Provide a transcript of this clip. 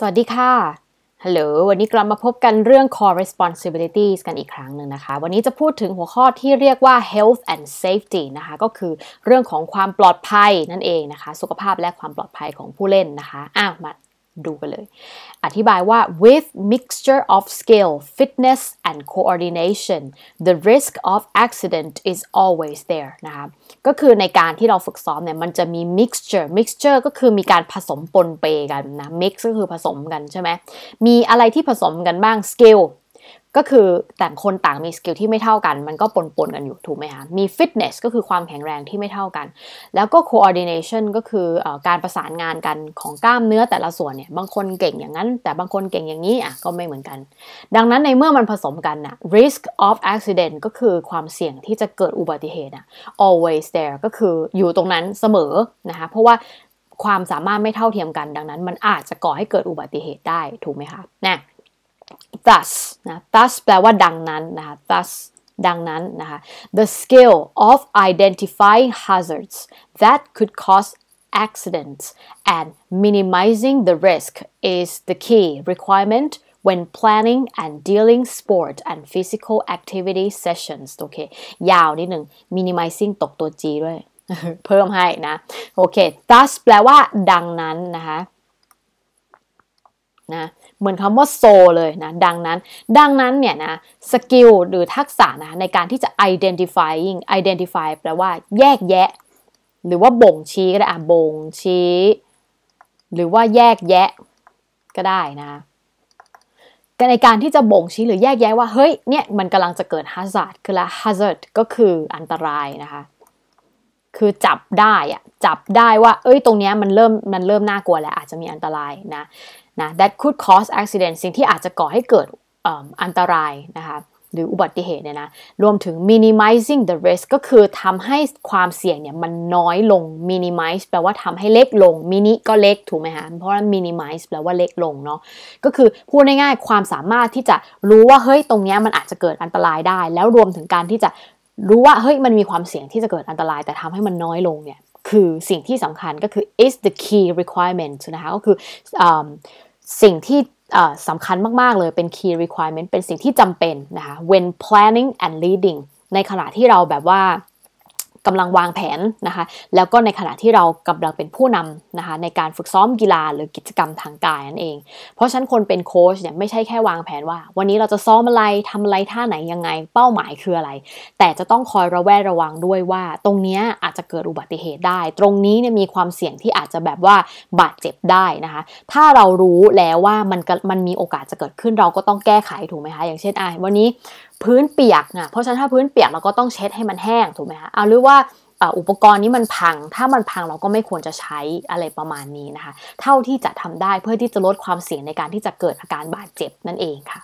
สวัสดีค่ะ ฮัลโหล วันนี้กลับมาพบกันเรื่อง core responsibilities กันอีกครั้งหนึ่งนะคะ วันนี้จะพูดถึงหัวข้อที่เรียกว่า health and safety นะคะ ก็คือเรื่องของความปลอดภัย นั่นเองนะคะ สุขภาพและความปลอดภัยของผู้เล่นนะคะอ้าวมาดูไปเลย อธิบายว่า with mixture of skill fitness and coordination the risk of accident is always there นะครับก็คือในการที่เราฝึกซ้อมเนี่ย มันจะมี mixture mixture ก็คือมีการผสมปนเปกันนะ mix ก็คือผสมกันใช่ไหม มีอะไรที่ผสมกันบ้าง skill ก็คือแต่คนต่างมีสกิลที่ไม่เท่ากัน มันก็ปนปนกันอยู่ถูกไหมคะมีฟิตเนสก็คือความแข็งแรงที่ไม่เท่ากัน แล้วก็ coordination ก็คืออการประสานงานกันของกล้ามเนื้อแต่ละส่วนเนี่ยบางคนเก่งอย่างนั้น แต่บางคนเก่งอย่างนี้อ่ะก็ไม่เหมือนกัน ดังนั้นในเมื่อมันผสมกันอนะ risk of accident ก็คือความเสี่ยงที่จะเกิดอุบัติเหตุอ่ะ always there ก็คืออยู่ตรงนั้นเสมอนะคะเพราะว่าความสามารถไม่เท่าเทียมกัน ดังนั้นมันอาจจะก่อให้เกิดอุบัติเหตุได้ถูกไหมคะนะ thus นะ thus แปลว่า ดังนั้นนะคะ thus ดังนั้นนะคะ the skill of identifying hazards that could cause accidents and minimizing the risk is the key requirement when planning and dealing sport and physical activity sessions โอเคยาวนิดหนึ่ง minimizing ตกตัวจีด้วย เพิ่มให้นะโอเค thus แปลว่า ดังนั้นนะคะนะเหมือนคำว่าโซเลยนะดังนั้นดังนั้นเนี่ยนะสกิลหรือทักษะนะในการที่จะ identifying identify แปลว่า แยกแยะ หรือว่าบ่งชี้ก็ได้อ่ะบ่งชี้ หรือว่าแยกแยะก็ได้นะกในการที่จะบ่งชี้หรือแยกแยะว่าเฮ้ยเนี่ยมันกำลังจะเกิด hazard คือละ hazard ก็คืออันตรายนะคะคือจับได้อะจับได้ว่าเอ้ยตรงเนี้ยมันเริ่มมันเริ่มน่ากลัวแล้วอาจจะมีอันตรายนะนะ that could cause accident สิ่งที่อาจจะก่อให้เกิดอันตรายนะคะ หรืออุบัติเหตุเนี่ยนะ รวมถึง minimizing the risk ก็คือทำให้ความเสี่ยงเนี่ยมันน้อยลง minimize แปลว่าทำให้เล็กลง mini ก็เล็กถูกไหมฮะเพราะว่า minimize แปลว่าเล็กลงเนาะ ก็คือพูดง่ายๆ ความสามารถที่จะรู้ว่าเฮ้ยตรงเนี้ยมันอาจจะเกิดอันตรายได้ แล้วรวมถึงการที่จะรู้ว่าเฮ้ยมันมีความเสี่ยงที่จะเกิดอันตราย แต่ทำให้มันน้อยลงเนี่ย คือสิ่งที่สำคัญก็คือ is the key requirement นะคะ ก็คือสิ่งที่สำคัญมากๆ เลยเป็น key requirement เป็นสิ่งที่จำเป็นนะคะ when planning and leading ในขณะที่เราแบบว่ากำลังวางแผนนะคะ แล้วก็ในขณะที่เรากำลังเป็นผู้นำนะคะในการฝึกซ้อมกีฬาหรือกิจกรรมทางกายนั่นเอง เพราะฉะนั้นคนเป็นโค้ชเนี่ยไม่ใช่แค่วางแผนว่าวันนี้เราจะซ้อมอะไรทำอะไรท่าไหนยังไงเป้าหมายคืออะไร แต่จะต้องคอยระแวดระวังด้วยว่าตรงนี้อาจจะเกิดอุบัติเหตุได้ ตรงนี้เนี่ยมีความเสี่ยงที่อาจจะแบบว่าบาดเจ็บได้นะคะ ถ้าเรารู้แล้วว่ามันมันมีโอกาสจะเกิดขึ้น เราก็ต้องแก้ไขถูกไหมคะอย่างเช่นอ่ะวันนี้พื้นเปียกนะเพราะฉะนั้นถ้าพื้นเปียกเราก็ต้องเช็ดให้มันแห้งถูกไหมคะเอาหรือว่าอุปกรณ์นี้มันพัง ถ้ามันพังเราก็ไม่ควรจะใช้อะไรประมาณนี้นะคะ เท่าที่จะทำได้เพื่อที่จะลดความเสี่ยงในการที่จะเกิดอาการบาดเจ็บนั่นเองค่ะ